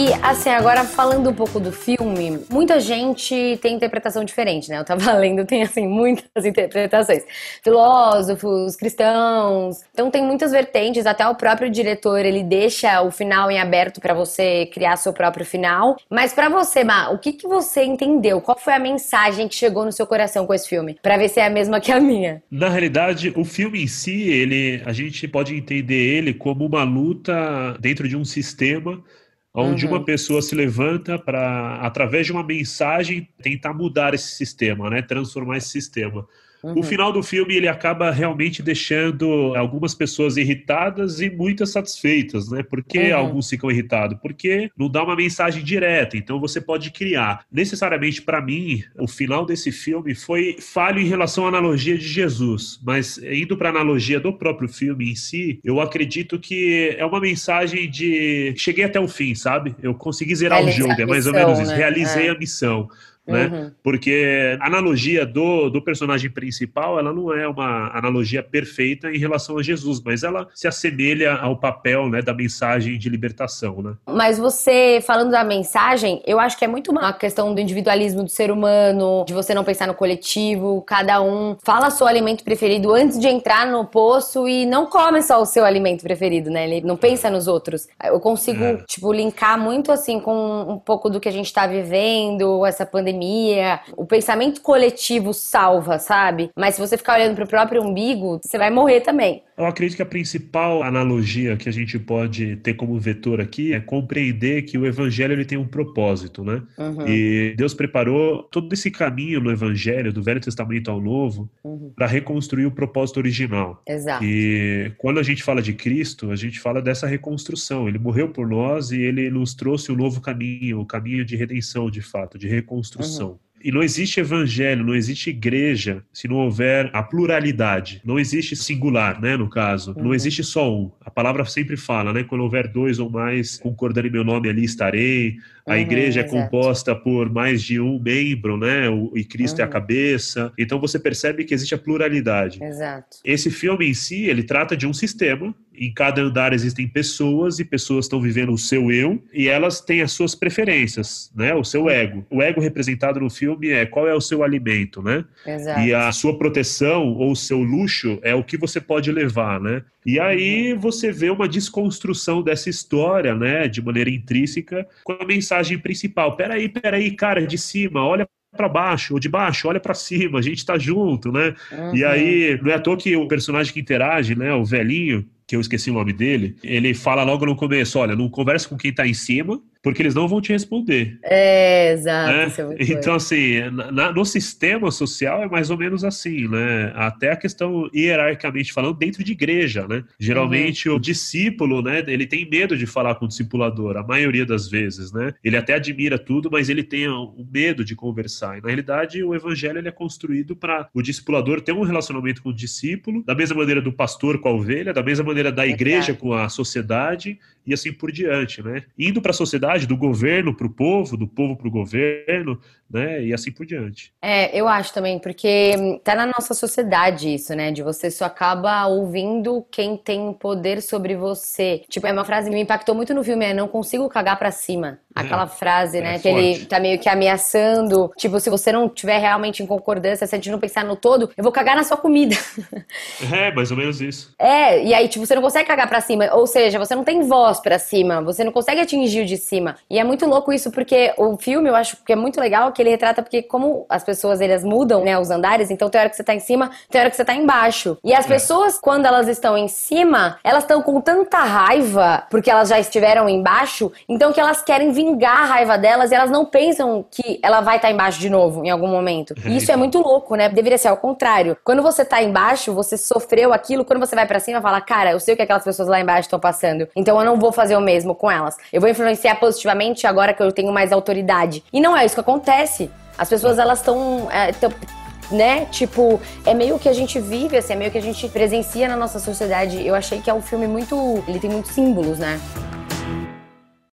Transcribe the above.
E assim, agora falando um pouco do filme, muita gente tem interpretação diferente, né? Eu tava lendo, tem assim muitas interpretações. Filósofos, cristãos. Então tem muitas vertentes, até o próprio diretor, ele deixa o final em aberto para você criar seu próprio final. Mas para você, Ma, o que que você entendeu? Qual foi a mensagem que chegou no seu coração com esse filme? Para ver se é a mesma que a minha. Na realidade, o filme em si, ele a gente pode entender ele como uma luta dentro de um sistema onde uhum. uma pessoa se levanta para, através de uma mensagem, tentar mudar esse sistema, né? transformar esse sistema. Uhum. O final do filme ele acaba realmente deixando algumas pessoas irritadas e muitas satisfeitas, né? Por que uhum. alguns ficam irritados? Porque não dá uma mensagem direta, então você pode criar. Necessariamente, para mim, o final desse filme foi falho em relação à analogia de Jesus, mas indo para a analogia do próprio filme em si, eu acredito que é uma mensagem de cheguei até o fim, sabe? Eu consegui zerar Realizar o jogo, é mais ou menos isso. Né? Realizei é. a missão né? Uhum. Porque a analogia do, do personagem principal, ela não é uma analogia perfeita em relação a Jesus, mas ela se assemelha ao papel né, da mensagem de libertação, né? Mas você, falando da mensagem, eu acho que é muito uma questão do individualismo do ser humano, de você não pensar no coletivo, cada um fala seu alimento preferido antes de entrar no poço e não come só o seu alimento preferido, né? Ele não é. pensa nos outros. Eu consigo, é. tipo, linkar muito, assim, com um pouco do que a gente tá vivendo, essa pandemia pandemia. O pensamento coletivo salva, sabe? Mas se você ficar olhando pro próprio umbigo, você vai morrer também. Eu acredito que a principal analogia que a gente pode ter como vetor aqui é compreender que o evangelho ele tem um propósito, né? Uhum. E Deus preparou todo esse caminho no evangelho, do Velho Testamento ao Novo, uhum. para reconstruir o propósito original. Exato. E quando a gente fala de Cristo, a gente fala dessa reconstrução. Ele morreu por nós e ele nos trouxe um novo caminho, o um caminho de redenção, de fato, de reconstrução. E não existe evangelho, não existe igreja se não houver a pluralidade. Não existe singular, né, no caso. Uhum. Não existe só um. A palavra sempre fala, né, quando houver dois ou mais concordando em meu nome, ali estarei. A uhum, igreja é exato. composta por mais de um membro, né, e Cristo uhum. é a uhum. cabeça. Então você percebe que existe a pluralidade. Exato. Esse filme em si, ele trata de um sistema em cada andar existem pessoas e pessoas estão vivendo o seu eu e elas têm as suas preferências, né? O seu ego. O ego representado no filme é qual é o seu alimento, né? Exato. E a sua proteção ou o seu luxo é o que você pode levar, né? E aí uhum. você vê uma desconstrução dessa história, né, de maneira intrínseca, com a mensagem principal. Peraí, peraí, cara, de cima, olha para baixo, ou de baixo, olha para cima, a gente tá junto, né? Uhum. E aí, não é à toa que o personagem que interage, né, o velhinho, que eu esqueci o nome dele, ele fala logo no começo: olha, não conversa com quem está em cima, porque eles não vão te responder. É, exato. Né? É então, assim, na, no sistema social é mais ou menos assim, né? Até a questão hierarquicamente falando, dentro de igreja, né? Geralmente uhum. o discípulo, né, ele tem medo de falar com o discipulador, a maioria das vezes, né? Ele até admira tudo, mas ele tem o medo de conversar. E, na realidade, o evangelho ele é construído para o discipulador ter um relacionamento com o discípulo, da mesma maneira do pastor com a ovelha, da mesma maneira da é igreja com a sociedade, e assim por diante, né? Indo para a sociedade, do governo para o povo, do povo para o governo, né? E assim por diante. É, eu acho também, porque hum, tá na nossa sociedade isso, né? De você só acaba ouvindo quem tem poder sobre você. Tipo, é uma frase que me impactou muito no filme, é não consigo cagar para cima. Aquela é, frase, é né? É que forte. ele tá meio que ameaçando. Tipo, se você não tiver realmente em concordância, se a gente não pensar no todo, eu vou cagar na sua comida. É, mais ou menos isso. É, e aí, tipo, você não consegue cagar para cima. Ou seja, você não tem voz voz para cima, você não consegue atingir o de cima. E é muito louco isso porque o filme eu acho que é muito legal que ele retrata porque como as pessoas elas mudam, né, os andares, então tem hora que você tá em cima, tem hora que você tá embaixo. E as é. pessoas quando elas estão em cima, elas estão com tanta raiva porque elas já estiveram embaixo, então que elas querem vingar a raiva delas e elas não pensam que ela vai estar tá embaixo de novo em algum momento. E é isso é muito louco, né? Deveria ser ao contrário. Quando você tá embaixo, você sofreu aquilo, quando você vai para cima, fala: "Cara, eu sei o que aquelas pessoas lá embaixo estão passando. Então eu não vou vou fazer o mesmo com elas. Eu vou influenciar positivamente agora que eu tenho mais autoridade. E não é isso que acontece. As pessoas, é. elas estão. É, né? Tipo, é meio que a gente vive, assim, é meio que a gente presencia na nossa sociedade. Eu achei que é um filme muito. Ele tem muitos símbolos, né?